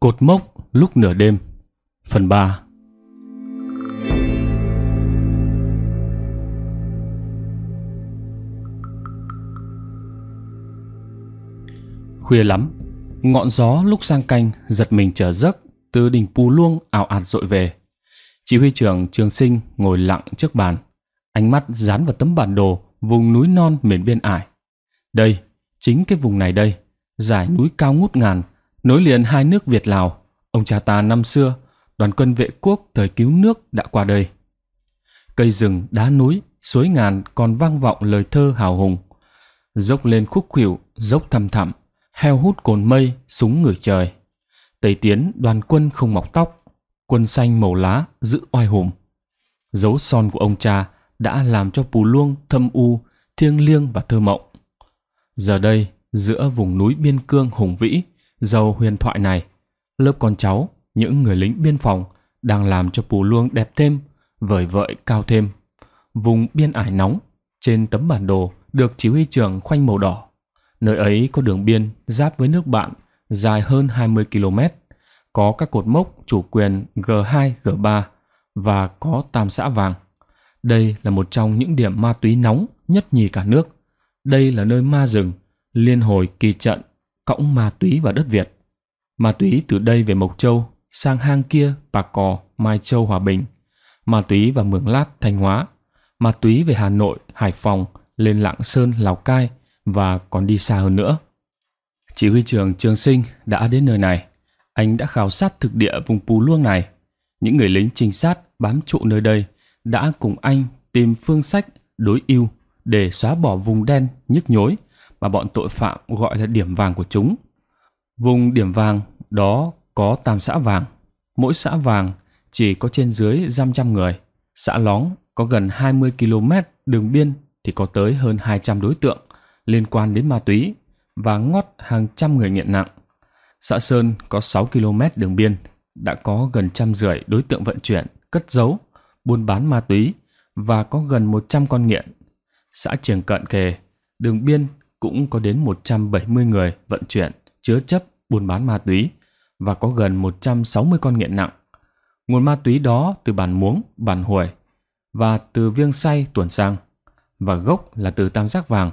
Cột mốc lúc nửa đêm Phần 3 Khuya lắm Ngọn gió lúc sang canh Giật mình trở giấc Từ đỉnh Pù Luông ảo ạt dội về Chỉ huy trưởng Trường Sinh ngồi lặng trước bàn Ánh mắt dán vào tấm bản đồ Vùng núi non miền biên ải Đây, chính cái vùng này đây Giải núi cao ngút ngàn nối liền hai nước Việt Lào, ông cha ta năm xưa, đoàn quân vệ quốc thời cứu nước đã qua đây. Cây rừng, đá núi, suối ngàn còn vang vọng lời thơ hào hùng. Dốc lên khúc khuỷu, dốc thăm thẳm, heo hút cồn mây, súng ngửi trời. Tây tiến đoàn quân không mọc tóc, quân xanh màu lá giữ oai hùng. Dấu son của ông cha đã làm cho Pù Luông thâm u, thiêng liêng và thơ mộng. Giờ đây, giữa vùng núi biên cương hùng vĩ, dâu huyền thoại này, lớp con cháu, những người lính biên phòng đang làm cho Pù Luông đẹp thêm, vời vợi cao thêm. Vùng biên ải nóng, trên tấm bản đồ được chỉ huy trưởng khoanh màu đỏ. Nơi ấy có đường biên giáp với nước bạn dài hơn 20 km, có các cột mốc chủ quyền G2, G3 và có tam xã vàng. Đây là một trong những điểm ma túy nóng nhất nhì cả nước. Đây là nơi ma rừng, liên hồi kỳ trận cõng ma túy vào đất Việt. Ma túy từ đây về Mộc Châu, sang hang kia, Bà Cò, Mai Châu, Hòa Bình. Ma túy vào Mường Lát, Thanh Hóa. Ma túy về Hà Nội, Hải Phòng, lên Lạng Sơn, Lào Cai và còn đi xa hơn nữa. Chỉ huy trưởng Trường Sinh đã đến nơi này. Anh đã khảo sát thực địa vùng Pù Luông này. Những người lính trinh sát bám trụ nơi đây đã cùng anh tìm phương sách đối ưu để xóa bỏ vùng đen nhức nhối mà bọn tội phạm gọi là điểm vàng của chúng. Vùng điểm vàng đó có tam xã vàng. Mỗi xã vàng chỉ có trên dưới dăm trăm người. Xã Lóng có gần 20 km đường biên thì có tới hơn 200 đối tượng liên quan đến ma túy và ngót hàng trăm người nghiện nặng. Xã Sơn có 6 km đường biên, đã có gần trăm rưỡi đối tượng vận chuyển, cất giấu, buôn bán ma túy và có gần 100 con nghiện. Xã Trường Cận Kề, đường biên cũng có đến 170 người vận chuyển, chứa chấp, buôn bán ma túy và có gần 160 con nghiện nặng. Nguồn ma túy đó từ bản muống, bản huổi và từ viêng say tuần sang và gốc là từ tam giác vàng,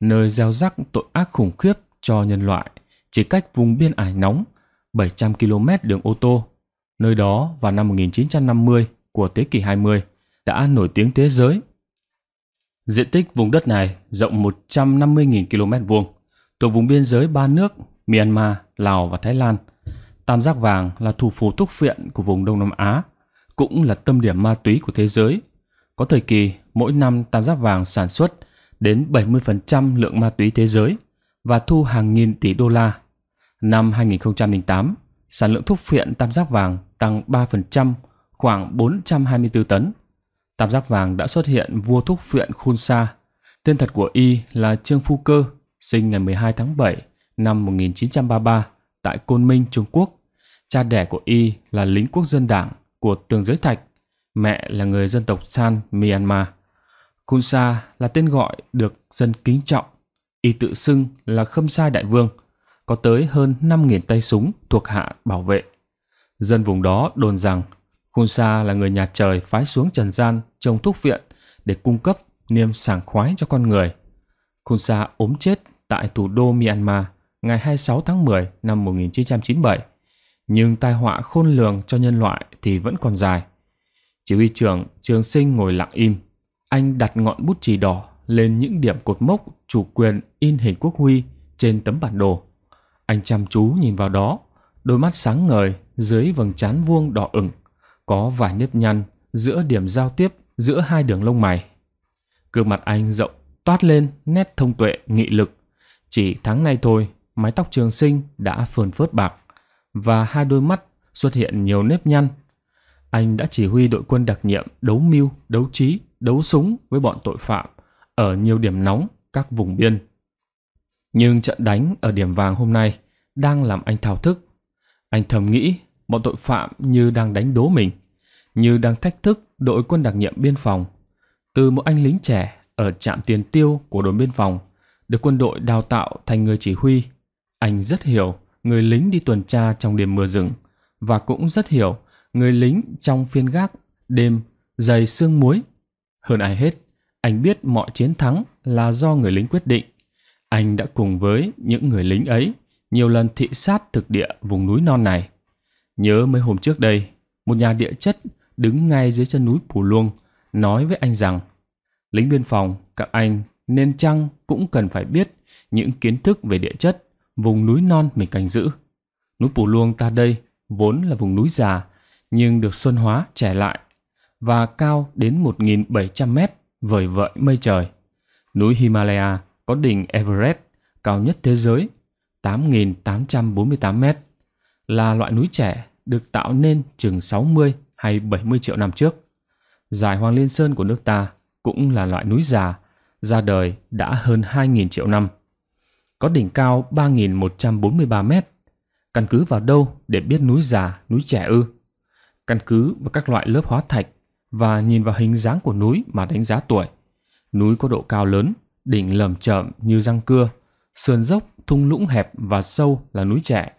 nơi gieo rắc tội ác khủng khiếp cho nhân loại chỉ cách vùng biên ải nóng 700 km đường ô tô. Nơi đó vào năm 1950 của thế kỷ 20 đã nổi tiếng thế giới Diện tích vùng đất này rộng 150.000 km vuông, thuộc vùng biên giới ba nước Myanmar, Lào và Thái Lan. Tam Giác Vàng là thủ phủ thuốc phiện của vùng Đông Nam Á, cũng là tâm điểm ma túy của thế giới. Có thời kỳ, mỗi năm Tam Giác Vàng sản xuất đến 70% lượng ma túy thế giới và thu hàng nghìn tỷ đô la. Năm 2008, sản lượng thuốc phiện Tam Giác Vàng tăng 3%, khoảng 424 tấn – Tam giác vàng đã xuất hiện vua thúc viện Khun Sa. Tên thật của y là Trương Phu Cơ, sinh ngày 12 tháng 7 năm 1933 tại Côn Minh, Trung Quốc. Cha đẻ của y là lính quốc dân đảng của Tường Giới Thạch, mẹ là người dân tộc San, Myanmar. Khun Sa là tên gọi được dân kính trọng. Y tự xưng là Khâm Sai Đại Vương, có tới hơn 5.000 tay súng thuộc hạ bảo vệ. Dân vùng đó đồn rằng Khun Sa là người nhà trời phái xuống trần gian trông thúc viện để cung cấp niềm sảng khoái cho con người. Khun Sa ốm chết tại thủ đô Myanmar ngày 26 tháng 10 năm 1997. Nhưng tai họa khôn lường cho nhân loại thì vẫn còn dài. Chỉ huy trưởng Trường Sinh ngồi lặng im. Anh đặt ngọn bút chì đỏ lên những điểm cột mốc chủ quyền in hình quốc huy trên tấm bản đồ. Anh chăm chú nhìn vào đó, đôi mắt sáng ngời dưới vầng trán vuông đỏ ửng có vài nếp nhăn giữa điểm giao tiếp giữa hai đường lông mày. Gương mặt anh rộng, toát lên nét thông tuệ, nghị lực. Chỉ tháng nay thôi, mái tóc trường sinh đã phơn phớt bạc và hai đôi mắt xuất hiện nhiều nếp nhăn. Anh đã chỉ huy đội quân đặc nhiệm đấu mưu, đấu trí, đấu súng với bọn tội phạm ở nhiều điểm nóng các vùng biên. Nhưng trận đánh ở điểm vàng hôm nay đang làm anh thao thức. Anh thầm nghĩ bọn tội phạm như đang đánh đố mình, như đang thách thức đội quân đặc nhiệm biên phòng. Từ một anh lính trẻ ở trạm tiền tiêu của đồn biên phòng, được quân đội đào tạo thành người chỉ huy. Anh rất hiểu người lính đi tuần tra trong đêm mưa rừng và cũng rất hiểu người lính trong phiên gác đêm dày sương muối. Hơn ai hết, anh biết mọi chiến thắng là do người lính quyết định. Anh đã cùng với những người lính ấy nhiều lần thị sát thực địa vùng núi non này. Nhớ mấy hôm trước đây, một nhà địa chất đứng ngay dưới chân núi Pù Luông nói với anh rằng lính biên phòng, các anh nên chăng cũng cần phải biết những kiến thức về địa chất vùng núi non mình canh giữ. Núi Pù Luông ta đây vốn là vùng núi già nhưng được xuân hóa trẻ lại và cao đến 1.700 mét vời vợi mây trời. Núi Himalaya có đỉnh Everest cao nhất thế giới 8.848 mét là loại núi trẻ được tạo nên chừng 60 hay 70 triệu năm trước. Giải Hoàng Liên Sơn của nước ta cũng là loại núi già, ra đời đã hơn 2.000 triệu năm. Có đỉnh cao 3.143 mét. Căn cứ vào đâu để biết núi già, núi trẻ ư? Căn cứ vào các loại lớp hóa thạch và nhìn vào hình dáng của núi mà đánh giá tuổi. Núi có độ cao lớn, đỉnh lầm chậm như răng cưa, sườn dốc, thung lũng hẹp và sâu là núi trẻ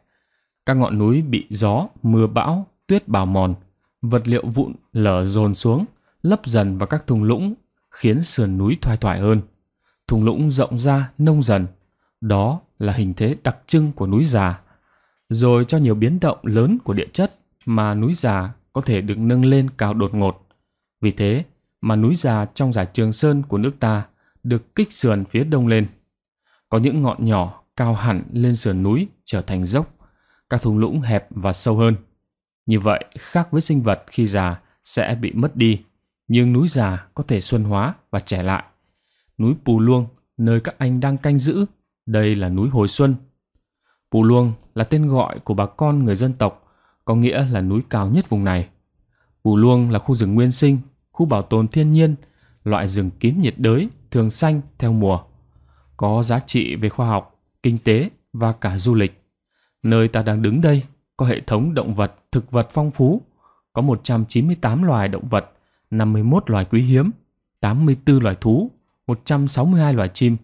các ngọn núi bị gió, mưa bão, tuyết bào mòn, vật liệu vụn lở dồn xuống, lấp dần vào các thung lũng, khiến sườn núi thoai thoải hơn. Thung lũng rộng ra, nông dần. Đó là hình thế đặc trưng của núi già. Rồi cho nhiều biến động lớn của địa chất mà núi già có thể được nâng lên cao đột ngột. Vì thế mà núi già trong giải Trường Sơn của nước ta được kích sườn phía đông lên. Có những ngọn nhỏ cao hẳn lên sườn núi trở thành dốc các thung lũng hẹp và sâu hơn. Như vậy, khác với sinh vật khi già sẽ bị mất đi, nhưng núi già có thể xuân hóa và trẻ lại. Núi Pù Luông, nơi các anh đang canh giữ, đây là núi hồi xuân. Pù Luông là tên gọi của bà con người dân tộc, có nghĩa là núi cao nhất vùng này. Pù Luông là khu rừng nguyên sinh, khu bảo tồn thiên nhiên, loại rừng kín nhiệt đới, thường xanh theo mùa, có giá trị về khoa học, kinh tế và cả du lịch. Nơi ta đang đứng đây có hệ thống động vật, thực vật phong phú, có 198 loài động vật, 51 loài quý hiếm, 84 loài thú, 162 loài chim,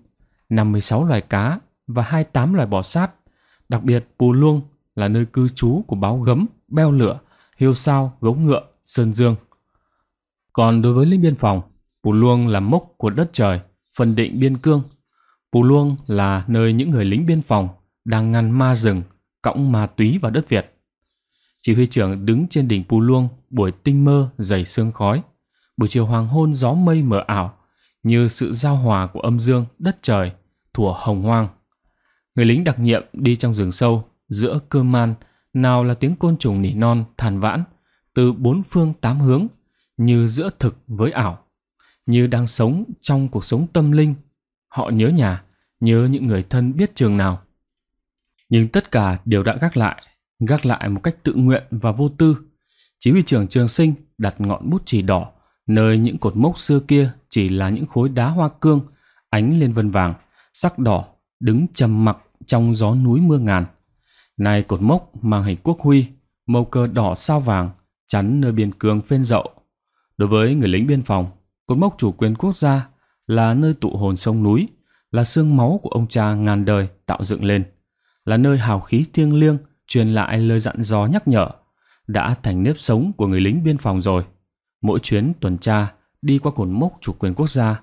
56 loài cá và 28 loài bò sát. Đặc biệt, Pù Luông là nơi cư trú của báo gấm, beo lửa, hiêu sao, gấu ngựa, sơn dương. Còn đối với lính biên phòng, Pù Luông là mốc của đất trời, phân định biên cương. Pù Luông là nơi những người lính biên phòng đang ngăn ma rừng, cõng ma túy vào đất Việt. Chỉ huy trưởng đứng trên đỉnh Pù Luông, buổi tinh mơ dày sương khói, buổi chiều hoàng hôn gió mây mờ ảo, như sự giao hòa của âm dương, đất trời, thủa hồng hoang. Người lính đặc nhiệm đi trong rừng sâu, giữa cơ man, nào là tiếng côn trùng nỉ non, than vãn, từ bốn phương tám hướng, như giữa thực với ảo, như đang sống trong cuộc sống tâm linh. Họ nhớ nhà, nhớ những người thân biết trường nào. Nhưng tất cả đều đã gác lại, gác lại một cách tự nguyện và vô tư. Chỉ huy trưởng Trường Sinh đặt ngọn bút chỉ đỏ, nơi những cột mốc xưa kia chỉ là những khối đá hoa cương, ánh lên vân vàng, sắc đỏ, đứng trầm mặc trong gió núi mưa ngàn. Này cột mốc mang hình quốc huy, màu cờ đỏ sao vàng, chắn nơi biên cương phên dậu. Đối với người lính biên phòng, cột mốc chủ quyền quốc gia là nơi tụ hồn sông núi, là xương máu của ông cha ngàn đời tạo dựng lên là nơi hào khí thiêng liêng truyền lại lời dặn dò nhắc nhở đã thành nếp sống của người lính biên phòng rồi. Mỗi chuyến tuần tra đi qua cột mốc chủ quyền quốc gia,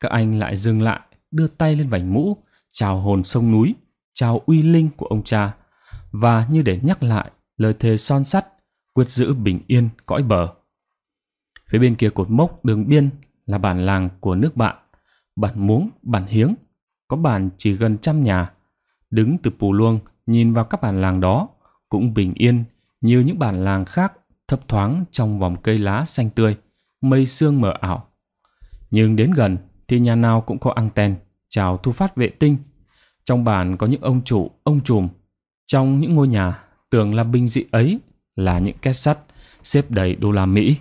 các anh lại dừng lại, đưa tay lên vành mũ, chào hồn sông núi, chào uy linh của ông cha và như để nhắc lại lời thề son sắt quyết giữ bình yên cõi bờ. Phía bên kia cột mốc đường biên là bản làng của nước bạn, bản muống, bản hiếng, có bản chỉ gần trăm nhà, Đứng từ Pù Luông nhìn vào các bản làng đó cũng bình yên như những bản làng khác thấp thoáng trong vòng cây lá xanh tươi, mây sương mờ ảo. Nhưng đến gần thì nhà nào cũng có anten, chào thu phát vệ tinh. Trong bản có những ông chủ, ông trùm. Trong những ngôi nhà, tưởng là binh dị ấy là những két sắt xếp đầy đô la Mỹ.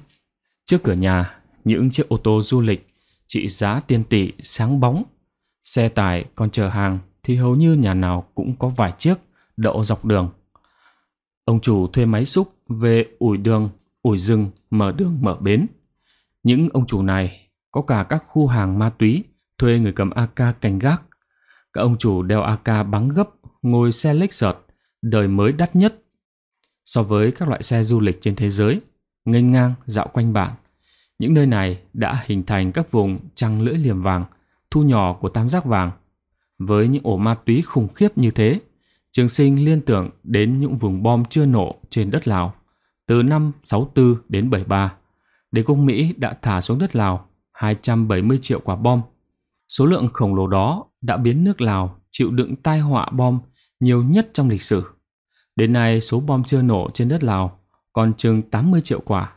Trước cửa nhà, những chiếc ô tô du lịch trị giá tiền tỷ sáng bóng. Xe tải còn chở hàng thì hầu như nhà nào cũng có vài chiếc đậu dọc đường. Ông chủ thuê máy xúc về ủi đường, ủi rừng, mở đường mở bến. Những ông chủ này có cả các khu hàng ma túy thuê người cầm AK canh gác. Các ông chủ đeo AK bắn gấp, ngồi xe lếch sợt, đời mới đắt nhất. So với các loại xe du lịch trên thế giới, nghênh ngang dạo quanh bạn những nơi này đã hình thành các vùng trăng lưỡi liềm vàng, thu nhỏ của tam giác vàng – với những ổ ma túy khủng khiếp như thế, Trường sinh liên tưởng đến những vùng bom chưa nổ trên đất Lào từ năm 64 đến 73. Đế quốc Mỹ đã thả xuống đất Lào 270 triệu quả bom. Số lượng khổng lồ đó đã biến nước Lào chịu đựng tai họa bom nhiều nhất trong lịch sử. Đến nay số bom chưa nổ trên đất Lào còn chừng 80 triệu quả.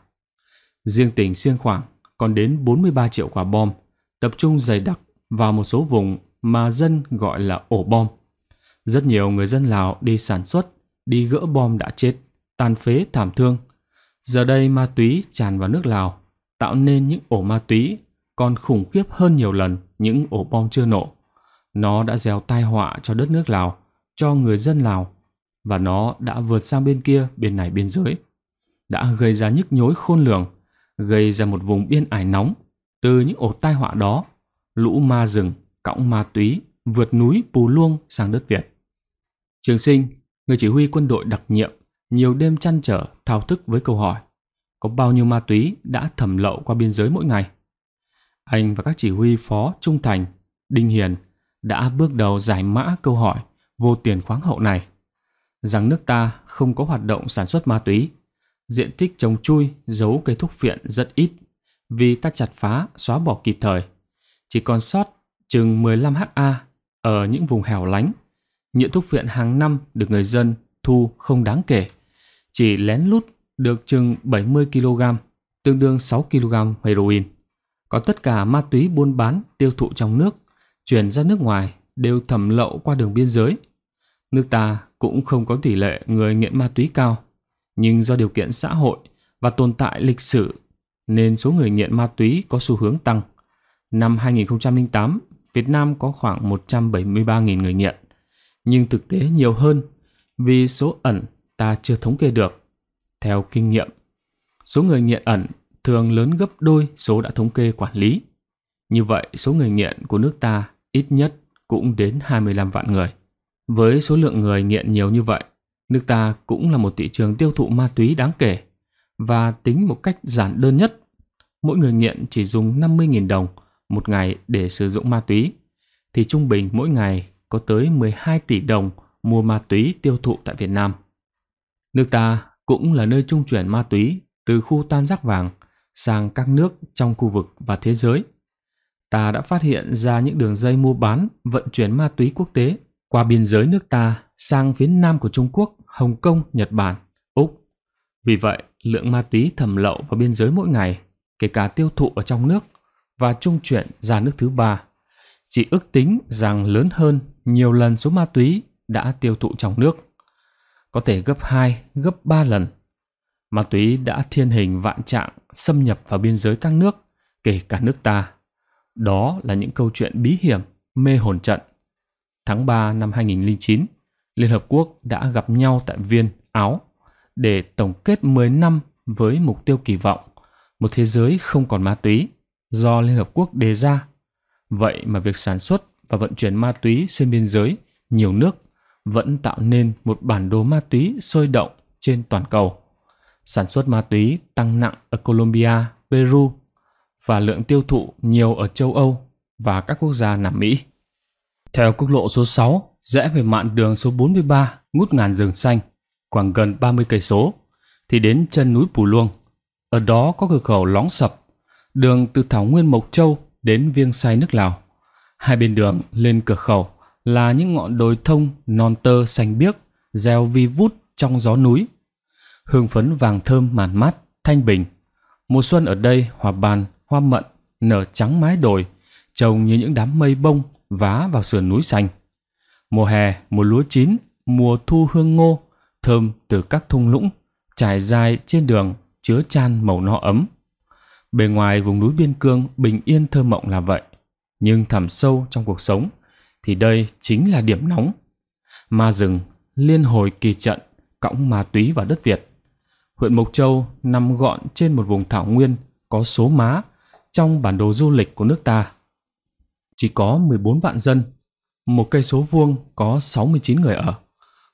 Riêng tỉnh Siêng Khoảng còn đến 43 triệu quả bom, tập trung dày đặc vào một số vùng mà dân gọi là ổ bom. Rất nhiều người dân Lào đi sản xuất, đi gỡ bom đã chết, tàn phế thảm thương. Giờ đây ma túy tràn vào nước Lào, tạo nên những ổ ma túy còn khủng khiếp hơn nhiều lần những ổ bom chưa nổ. Nó đã gieo tai họa cho đất nước Lào, cho người dân Lào và nó đã vượt sang bên kia, bên này biên giới. Đã gây ra nhức nhối khôn lường, gây ra một vùng biên ải nóng. Từ những ổ tai họa đó, lũ ma rừng cõng ma túy, vượt núi Pù Luông sang đất Việt. Trường sinh, người chỉ huy quân đội đặc nhiệm, nhiều đêm chăn trở, thao thức với câu hỏi có bao nhiêu ma túy đã thẩm lậu qua biên giới mỗi ngày. Anh và các chỉ huy phó Trung Thành, Đinh Hiền đã bước đầu giải mã câu hỏi vô tiền khoáng hậu này rằng nước ta không có hoạt động sản xuất ma túy, diện tích trồng chui giấu cây thuốc phiện rất ít vì ta chặt phá xóa bỏ kịp thời, chỉ còn sót chừng 15 ha ở những vùng hẻo lánh. Nhiện thuốc viện hàng năm được người dân thu không đáng kể, chỉ lén lút được chừng 70 kg, tương đương 6 kg heroin. Có tất cả ma túy buôn bán tiêu thụ trong nước, chuyển ra nước ngoài đều thẩm lậu qua đường biên giới. Nước ta cũng không có tỷ lệ người nghiện ma túy cao, nhưng do điều kiện xã hội và tồn tại lịch sử nên số người nghiện ma túy có xu hướng tăng. Năm 2008 Việt Nam có khoảng 173.000 người nghiện, nhưng thực tế nhiều hơn vì số ẩn ta chưa thống kê được. Theo kinh nghiệm, số người nghiện ẩn thường lớn gấp đôi số đã thống kê quản lý. Như vậy, số người nghiện của nước ta ít nhất cũng đến 25 vạn người. Với số lượng người nghiện nhiều như vậy, nước ta cũng là một thị trường tiêu thụ ma túy đáng kể. Và tính một cách giản đơn nhất, mỗi người nghiện chỉ dùng 50.000 đồng – một ngày để sử dụng ma túy, thì trung bình mỗi ngày có tới 12 tỷ đồng mua ma túy tiêu thụ tại Việt Nam. Nước ta cũng là nơi trung chuyển ma túy từ khu tam giác vàng sang các nước trong khu vực và thế giới. Ta đã phát hiện ra những đường dây mua bán, vận chuyển ma túy quốc tế qua biên giới nước ta sang phía nam của Trung Quốc, Hồng Kông, Nhật Bản, Úc. Vì vậy, lượng ma túy thẩm lậu vào biên giới mỗi ngày, kể cả tiêu thụ ở trong nước, và trung chuyển ra nước thứ ba. Chỉ ước tính rằng lớn hơn nhiều lần số ma túy đã tiêu thụ trong nước. Có thể gấp 2, gấp 3 lần. Ma túy đã thiên hình vạn trạng xâm nhập vào biên giới các nước, kể cả nước ta. Đó là những câu chuyện bí hiểm, mê hồn trận. Tháng 3 năm 2009, Liên Hợp Quốc đã gặp nhau tại Viên, Áo để tổng kết 10 năm với mục tiêu kỳ vọng một thế giới không còn ma túy do Liên Hợp Quốc đề ra. Vậy mà việc sản xuất và vận chuyển ma túy xuyên biên giới, nhiều nước vẫn tạo nên một bản đồ ma túy sôi động trên toàn cầu. Sản xuất ma túy tăng nặng ở Colombia, Peru và lượng tiêu thụ nhiều ở châu Âu và các quốc gia Nam Mỹ. Theo quốc lộ số 6, rẽ về mạn đường số 43 ngút ngàn rừng xanh, khoảng gần 30 cây số thì đến chân núi Pù Luông. Ở đó có cửa khẩu lóng sập đường từ Thảo Nguyên Mộc Châu đến Viêng Sai nước Lào. Hai bên đường lên cửa khẩu là những ngọn đồi thông non tơ xanh biếc, gieo vi vút trong gió núi. Hương phấn vàng thơm màn mát, thanh bình. Mùa xuân ở đây hòa bàn, hoa mận, nở trắng mái đồi, trông như những đám mây bông vá vào sườn núi xanh. Mùa hè, mùa lúa chín, mùa thu hương ngô, thơm từ các thung lũng, trải dài trên đường chứa chan màu no ấm. Bề ngoài vùng núi biên cương bình yên thơ mộng là vậy, nhưng thẳm sâu trong cuộc sống thì đây chính là điểm nóng. Ma rừng, liên hồi kỳ trận, cõng ma túy vào đất Việt. Huyện Mộc Châu nằm gọn trên một vùng thảo nguyên có số má trong bản đồ du lịch của nước ta. Chỉ có 14 vạn dân, một cây số vuông có 69 người ở.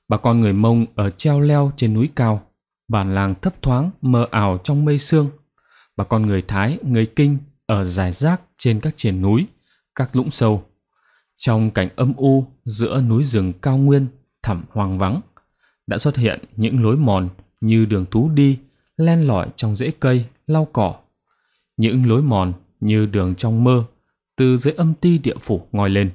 Bà con người Mông ở treo leo trên núi cao, bản làng thấp thoáng mờ ảo trong mây sương và con người Thái, người Kinh ở dài rác trên các triền núi, các lũng sâu. Trong cảnh âm u giữa núi rừng cao nguyên thẳm hoang vắng, đã xuất hiện những lối mòn như đường thú đi, len lỏi trong rễ cây, lau cỏ. Những lối mòn như đường trong mơ, từ dưới âm ti địa phủ ngòi lên.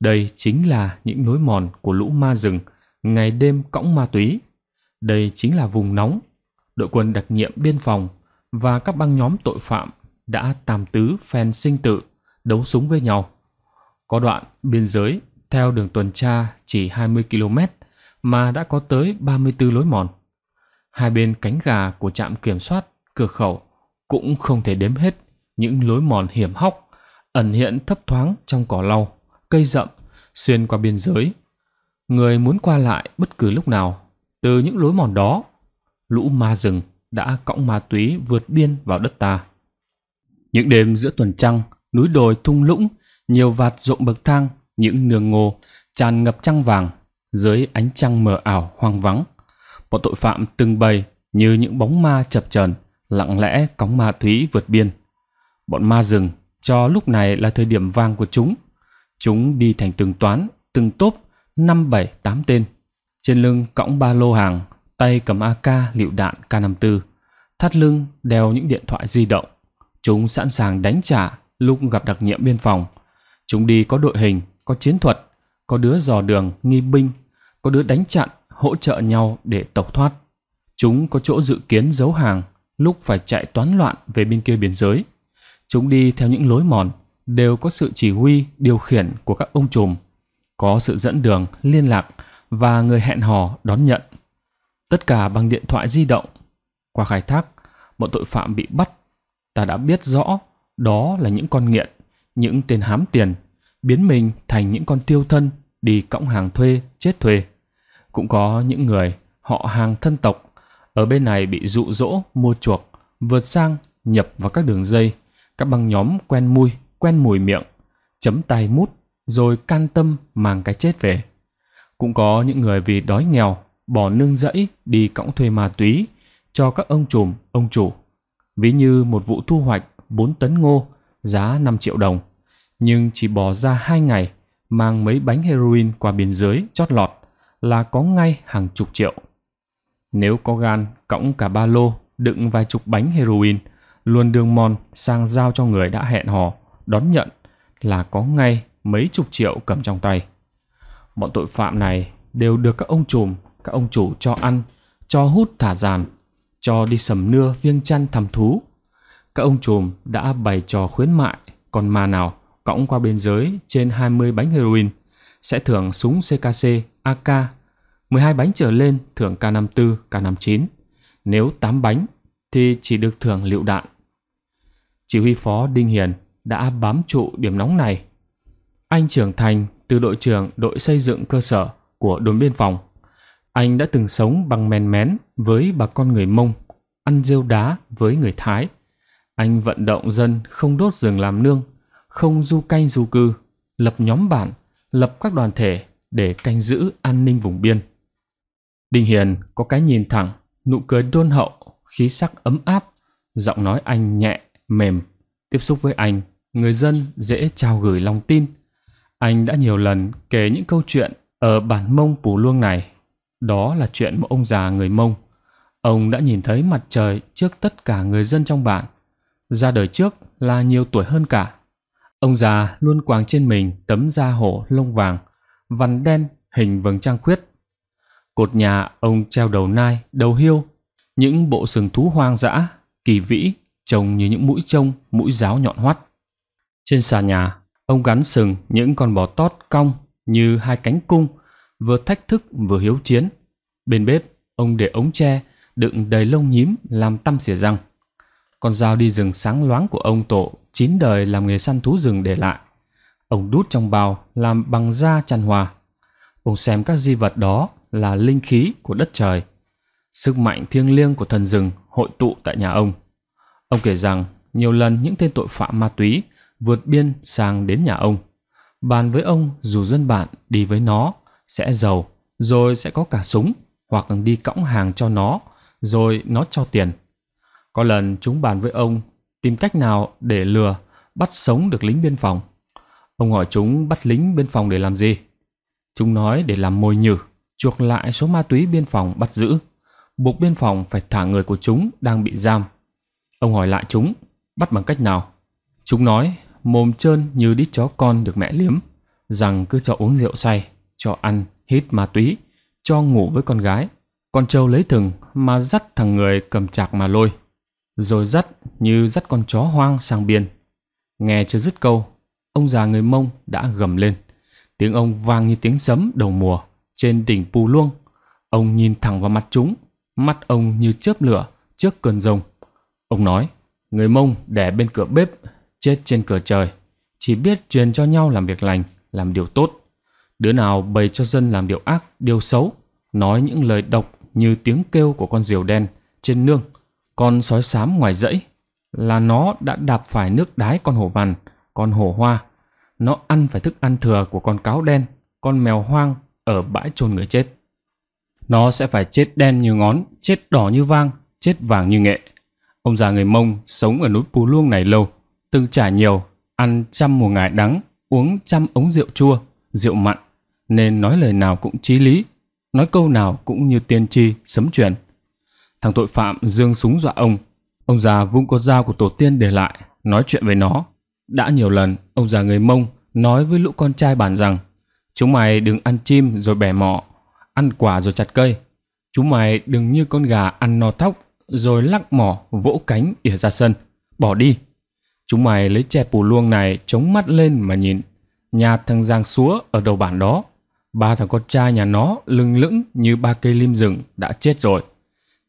Đây chính là những lối mòn của lũ ma rừng, ngày đêm cõng ma túy. Đây chính là vùng nóng. Đội quân đặc nhiệm biên phòng và các băng nhóm tội phạm đã tam tứ phen sinh tử, đấu súng với nhau. Có đoạn biên giới theo đường tuần tra chỉ 20 km mà đã có tới 34 lối mòn. Hai bên cánh gà của trạm kiểm soát, cửa khẩu cũng không thể đếm hết những lối mòn hiểm hóc ẩn hiện thấp thoáng trong cỏ lau, cây rậm xuyên qua biên giới. Người muốn qua lại bất cứ lúc nào từ những lối mòn đó, lũ ma rừng đã cõng ma túy vượt biên vào đất ta. Những đêm giữa tuần trăng, núi đồi thung lũng, nhiều vạt ruộng bậc thang, những nương ngô tràn ngập trăng vàng dưới ánh trăng mờ ảo hoang vắng. Bọn tội phạm từng bầy như những bóng ma chập chờn lặng lẽ cõng ma túy vượt biên. Bọn ma rừng cho lúc này là thời điểm vàng của chúng. Chúng đi thành từng toán, từng tốp, năm bảy tám tên. Trên lưng cõng ba lô hàng tay cầm AK lựu đạn K54, thắt lưng đeo những điện thoại di động. Chúng sẵn sàng đánh trả lúc gặp đặc nhiệm biên phòng. Chúng đi có đội hình, có chiến thuật, có đứa dò đường, nghi binh, có đứa đánh chặn, hỗ trợ nhau để tẩu thoát. Chúng có chỗ dự kiến giấu hàng lúc phải chạy toán loạn về bên kia biên giới. Chúng đi theo những lối mòn, đều có sự chỉ huy, điều khiển của các ông trùm, có sự dẫn đường, liên lạc và người hẹn hò đón nhận. Tất cả bằng điện thoại di động. Qua khai thác, bọn tội phạm bị bắt. Ta đã biết rõ đó là những con nghiện, những tên hám tiền, biến mình thành những con tiêu thân đi cõng hàng thuê, chết thuê. Cũng có những người họ hàng thân tộc ở bên này bị dụ dỗ mua chuộc, vượt sang nhập vào các đường dây, các băng nhóm quen mùi, quen mùi miệng, chấm tay mút rồi can tâm mang cái chết về. Cũng có những người vì đói nghèo bỏ nương rẫy đi cõng thuê ma túy cho các ông trùm, ông chủ. Ví như một vụ thu hoạch 4 tấn ngô giá 5 triệu đồng, nhưng chỉ bỏ ra hai ngày mang mấy bánh heroin qua biên giới chót lọt là có ngay hàng chục triệu. Nếu có gan cõng cả ba lô đựng vài chục bánh heroin, luôn đường mòn sang giao cho người đã hẹn hò, đón nhận là có ngay mấy chục triệu cầm trong tay. Bọn tội phạm này đều được các ông trùm, các ông chủ cho ăn, cho hút thả giàn, cho đi sầm nưa viêng chăn thăm thú. Các ông trùm đã bày trò khuyến mại, còn mà nào cõng qua biên giới trên 20 bánh heroin sẽ thưởng súng CKC, AK, 12 bánh trở lên thưởng K54, K59. Nếu 8 bánh thì chỉ được thưởng liệu đạn. Chỉ huy phó Đinh Hiền đã bám trụ điểm nóng này. Anh trưởng thành từ đội trưởng đội xây dựng cơ sở của đồn biên phòng anh đã từng sống bằng mèn mén với bà con người Mông, ăn rêu đá với người Thái. Anh vận động dân không đốt rừng làm nương, không du canh du cư, lập nhóm bản, lập các đoàn thể để canh giữ an ninh vùng biên. Đinh Hiền có cái nhìn thẳng, nụ cười đôn hậu, khí sắc ấm áp, giọng nói anh nhẹ, mềm. Tiếp xúc với anh, người dân dễ trao gửi lòng tin. Anh đã nhiều lần kể những câu chuyện ở bản mông Pù Luông này đó là chuyện một ông già người Mông. Ông đã nhìn thấy mặt trời trước tất cả người dân trong bản. Ra đời trước là nhiều tuổi hơn cả. Ông già luôn quàng trên mình tấm da hổ lông vàng, vằn đen hình vầng trăng khuyết. Cột nhà ông treo đầu nai, đầu hiêu, những bộ sừng thú hoang dã, kỳ vĩ, trông như những mũi trông, mũi giáo nhọn hoắt. Trên xà nhà, ông gắn sừng những con bò tót cong như hai cánh cung, vừa thách thức vừa hiếu chiến. Bên bếp, ông để ống tre đựng đầy lông nhím làm tăm xỉa răng. Con dao đi rừng sáng loáng của ông tổ chín đời làm nghề săn thú rừng để lại. Ông đút trong bào làm bằng da chăn hòa. Ông xem các di vật đó là linh khí của đất trời. Sức mạnh thiêng liêng của thần rừng hội tụ tại nhà ông. Ông kể rằng nhiều lần những tên tội phạm ma túy vượt biên sang đến nhà ông. Bàn với ông dù dân bản đi với nó sẽ giàu, rồi sẽ có cả súng, hoặc đi cõng hàng cho nó, rồi nó cho tiền. Có lần chúng bàn với ông tìm cách nào để lừa, bắt sống được lính biên phòng. Ông hỏi chúng bắt lính biên phòng để làm gì? Chúng nói để làm mồi nhử, chuộc lại số ma túy biên phòng bắt giữ, buộc biên phòng phải thả người của chúng đang bị giam. Ông hỏi lại chúng, bắt bằng cách nào? Chúng nói, mồm trơn như đít chó con được mẹ liếm, rằng cứ cho uống rượu say cho ăn, hít ma túy, cho ngủ với con gái. Con trâu lấy thừng mà dắt thằng người cầm chạc mà lôi, rồi dắt như dắt con chó hoang sang biên. Nghe chưa dứt câu, ông già người Mông đã gầm lên. Tiếng ông vang như tiếng sấm đầu mùa trên đỉnh Pù Luông. Ông nhìn thẳng vào mặt chúng, mắt ông như chớp lửa trước cơn rồng. Ông nói, người Mông đẻ bên cửa bếp, chết trên cửa trời, chỉ biết truyền cho nhau làm việc lành, làm điều tốt. Đứa nào bày cho dân làm điều ác, điều xấu, nói những lời độc như tiếng kêu của con diều đen trên nương, con sói xám ngoài dãy, là nó đã đạp phải nước đái con hổ vằn, con hổ hoa. Nó ăn phải thức ăn thừa của con cáo đen, con mèo hoang ở bãi chôn người chết. Nó sẽ phải chết đen như ngón, chết đỏ như vang, chết vàng như nghệ. Ông già người Mông sống ở núi Pù Luông này lâu, từng trả nhiều, ăn trăm mùa ngải đắng, uống trăm ống rượu chua, rượu mặn, nên nói lời nào cũng chí lý, nói câu nào cũng như tiên tri, sấm truyền. Thằng tội phạm dương súng dọa ông, ông già vung con dao của tổ tiên để lại, nói chuyện với nó. Đã nhiều lần, ông già người Mông nói với lũ con trai bản rằng Chúng mày đừng ăn chim rồi bẻ mỏ, ăn quả rồi chặt cây. Chúng mày đừng như con gà ăn no thóc rồi lắc mỏ vỗ cánh ỉa ra sân, bỏ đi. Chúng mày lấy chè pù luông này chống mắt lên mà nhìn, nhà thằng Giang Súa ở đầu bản đó ba thằng con trai nhà nó lưng lững như ba cây lim rừng đã chết rồi.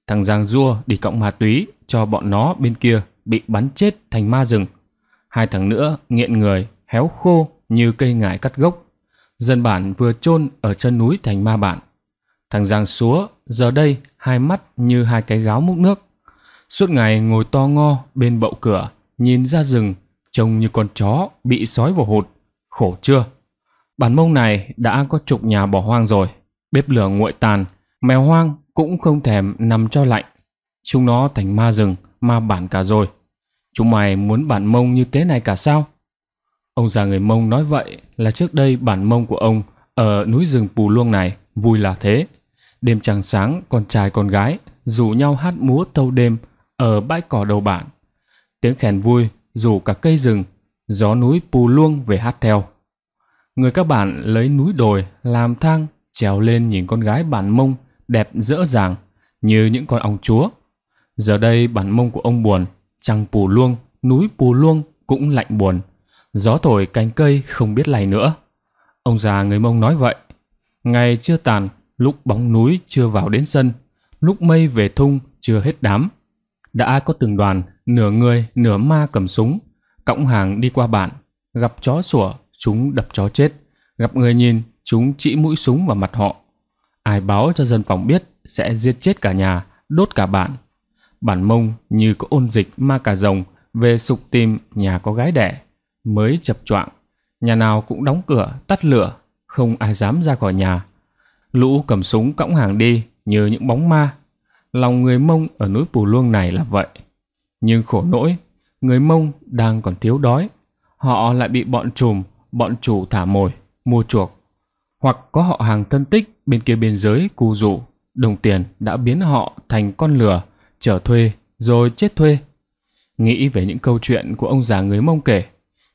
Thằng Giang Dua đi cộng ma túy cho bọn nó bên kia bị bắn chết thành ma rừng. Hai thằng nữa nghiện người, héo khô như cây ngải cắt gốc. Dân bản vừa chôn ở chân núi thành ma bản. Thằng Giang Súa giờ đây hai mắt như hai cái gáo múc nước. Suốt ngày ngồi to ngo bên bậu cửa, nhìn ra rừng, trông như con chó bị sói vào hột. Khổ chưa? Bản mông này đã có chục nhà bỏ hoang rồi, bếp lửa nguội tàn, mèo hoang cũng không thèm nằm cho lạnh. Chúng nó thành ma rừng, ma bản cả rồi. Chúng mày muốn bản mông như thế này cả sao? Ông già người mông nói vậy là trước đây bản mông của ông ở núi rừng Pù Luông này vui là thế. Đêm trăng sáng con trai con gái rủ nhau hát múa thâu đêm ở bãi cỏ đầu bản. Tiếng khen vui rủ cả cây rừng, gió núi Pù Luông về hát theo người các bạn lấy núi đồi làm thang trèo lên nhìn con gái bản mông đẹp dỡ dàng như những con ong chúa. Giờ đây bản mông của ông buồn, trăng pù luông, núi pù luông cũng lạnh buồn. Gió thổi cánh cây không biết lay nữa. Ông già người mông nói vậy. Ngày chưa tàn, lúc bóng núi chưa vào đến sân, lúc mây về thung chưa hết đám. Đã có từng đoàn, nửa người, nửa ma cầm súng, cõng hàng đi qua bản, gặp chó sủa chúng đập chó chết. Gặp người nhìn, chúng chỉ mũi súng vào mặt họ. Ai báo cho dân phòng biết sẽ giết chết cả nhà, đốt cả bạn. Bản mông như có ôn dịch ma cà rồng về sục tìm nhà có gái đẻ. Mới chập choạng, nhà nào cũng đóng cửa, tắt lửa, không ai dám ra khỏi nhà. Lũ cầm súng cõng hàng đi như những bóng ma. Lòng người mông ở núi Pù Luông này là vậy. Nhưng khổ nỗi, người mông đang còn thiếu đói. Họ lại bị bọn trùm bọn chủ thả mồi, mua chuộc, hoặc có họ hàng thân tích bên kia biên giới cu dụ, đồng tiền đã biến họ thành con lừa, trở thuê rồi chết thuê. Nghĩ về những câu chuyện của ông già người Mông kể,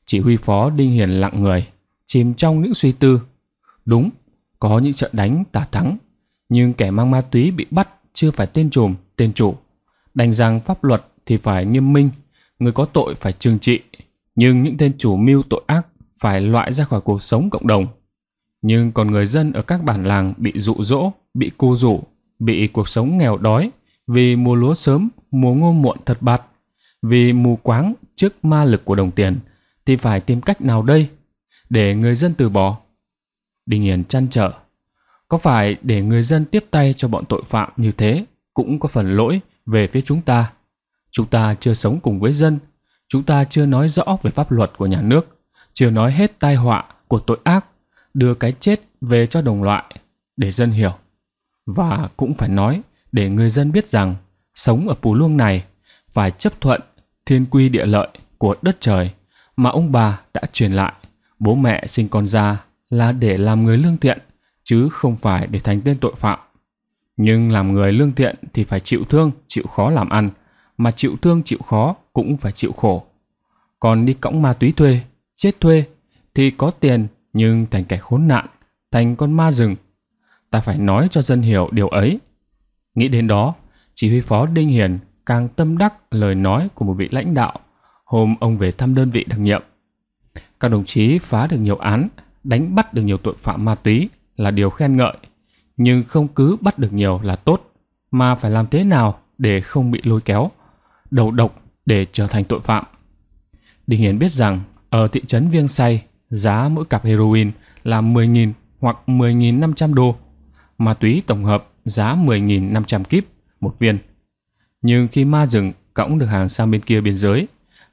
chỉ huy phó Đinh Hiền lặng người, chìm trong những suy tư. Đúng, có những trận đánh tả thắng, nhưng kẻ mang ma túy bị bắt chưa phải tên trùm, tên chủ. Đành rằng pháp luật thì phải nghiêm minh, người có tội phải trừng trị. Nhưng những tên chủ mưu tội ác phải loại ra khỏi cuộc sống cộng đồng. Nhưng còn người dân ở các bản làng bị dụ dỗ, bị cô rủ, bị cuộc sống nghèo đói vì mùa lúa sớm, mùa ngô muộn thật bạt, vì mù quáng trước ma lực của đồng tiền thì phải tìm cách nào đây để người dân từ bỏ? Đinh Hiền chăn trở. Có phải để người dân tiếp tay cho bọn tội phạm như thế cũng có phần lỗi về phía chúng ta? Chúng ta chưa sống cùng với dân, chúng ta chưa nói rõ về pháp luật của nhà nước chưa nói hết tai họa của tội ác, đưa cái chết về cho đồng loại để dân hiểu. Và cũng phải nói để người dân biết rằng sống ở Pù Luông này phải chấp thuận thiên quy địa lợi của đất trời mà ông bà đã truyền lại. Bố mẹ sinh con ra là để làm người lương thiện chứ không phải để thành tên tội phạm. Nhưng làm người lương thiện thì phải chịu thương, chịu khó làm ăn, mà chịu thương chịu khó cũng phải chịu khổ. Còn đi cõng ma túy thuê chết thuê, thì có tiền nhưng thành kẻ khốn nạn, thành con ma rừng. Ta phải nói cho dân hiểu điều ấy. Nghĩ đến đó, chỉ huy phó Đinh Hiền càng tâm đắc lời nói của một vị lãnh đạo hôm ông về thăm đơn vị đặc nhiệm. Các đồng chí phá được nhiều án, đánh bắt được nhiều tội phạm ma túy là điều khen ngợi, nhưng không cứ bắt được nhiều là tốt, mà phải làm thế nào để không bị lôi kéo, đầu độc để trở thành tội phạm. Đinh Hiền biết rằng ở thị trấn Viêng Say, giá mỗi cặp heroin là 10.000 hoặc 10.500 đô. Ma túy tổng hợp giá 10.500 kíp một viên. Nhưng khi ma rừng cõng được hàng sang bên kia biên giới,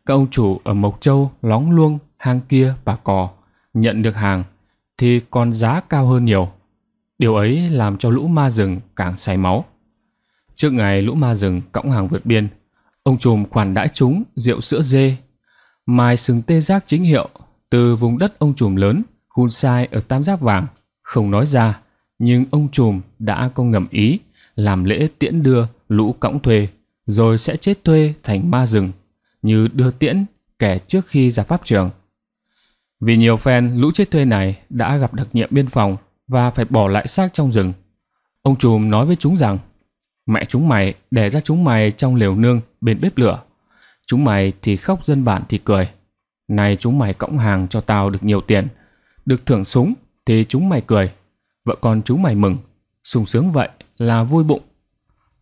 các ông chủ ở Mộc Châu, Lóng Luông, Hang Kia và Cò nhận được hàng thì còn giá cao hơn nhiều. Điều ấy làm cho lũ ma rừng càng say máu. Trước ngày lũ ma rừng cõng hàng vượt biên, ông trùm khoản đãi chúng rượu sữa dê mài sừng tê giác chính hiệu, từ vùng đất ông trùm lớn, hun sai ở tam giác vàng, không nói ra, nhưng ông trùm đã có ngầm ý, làm lễ tiễn đưa lũ cõng thuê, rồi sẽ chết thuê thành ma rừng, như đưa tiễn kẻ trước khi ra pháp trường. Vì nhiều phen lũ chết thuê này đã gặp đặc nhiệm biên phòng và phải bỏ lại xác trong rừng. Ông trùm nói với chúng rằng, mẹ chúng mày để ra chúng mày trong lều nương bên bếp lửa. Chúng mày thì khóc dân bạn thì cười. Này chúng mày cõng hàng cho tao được nhiều tiền. Được thưởng súng thì chúng mày cười. Vợ con chúng mày mừng. sung sướng vậy là vui bụng.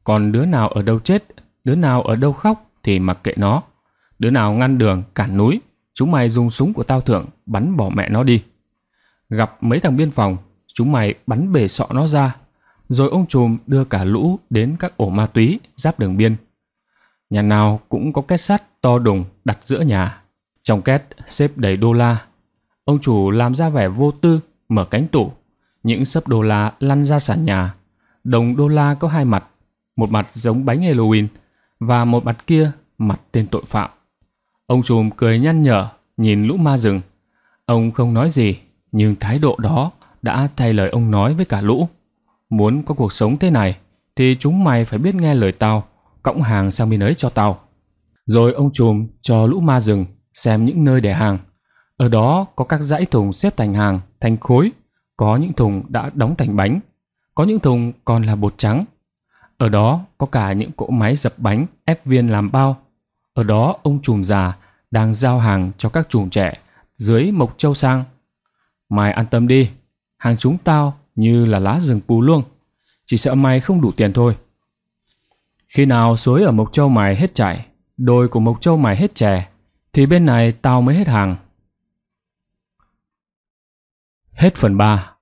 Còn đứa nào ở đâu chết, đứa nào ở đâu khóc thì mặc kệ nó. Đứa nào ngăn đường, cản núi, chúng mày dùng súng của tao thưởng bắn bỏ mẹ nó đi. Gặp mấy thằng biên phòng, chúng mày bắn bể sọ nó ra. Rồi ông trùm đưa cả lũ đến các ổ ma túy giáp đường biên Nhà nào cũng có két sắt to đùng đặt giữa nhà. Trong két xếp đầy đô la. Ông chủ làm ra vẻ vô tư, mở cánh tủ. Những sấp đô la lăn ra sàn nhà. Đồng đô la có hai mặt. Một mặt giống bánh Halloween và một mặt kia mặt tên tội phạm. Ông trùm cười nhăn nhở, nhìn lũ ma rừng. Ông không nói gì, nhưng thái độ đó đã thay lời ông nói với cả lũ. Muốn có cuộc sống thế này, thì chúng mày phải biết nghe lời tao cõng hàng sang bên ấy cho tao. Rồi ông trùm cho lũ ma rừng xem những nơi để hàng. Ở đó có các dãy thùng xếp thành hàng, thành khối, có những thùng đã đóng thành bánh, có những thùng còn là bột trắng. Ở đó có cả những cỗ máy dập bánh ép viên làm bao. Ở đó ông trùm già đang giao hàng cho các trùm trẻ dưới Mộc Châu Sang. Mày an tâm đi, hàng chúng tao như là lá rừng pù luôn. Chỉ sợ mày không đủ tiền thôi. Khi nào suối ở Mộc Châu mày hết chảy, đồi của Mộc Châu mày hết chè, thì bên này tao mới hết hàng. Hết phần 3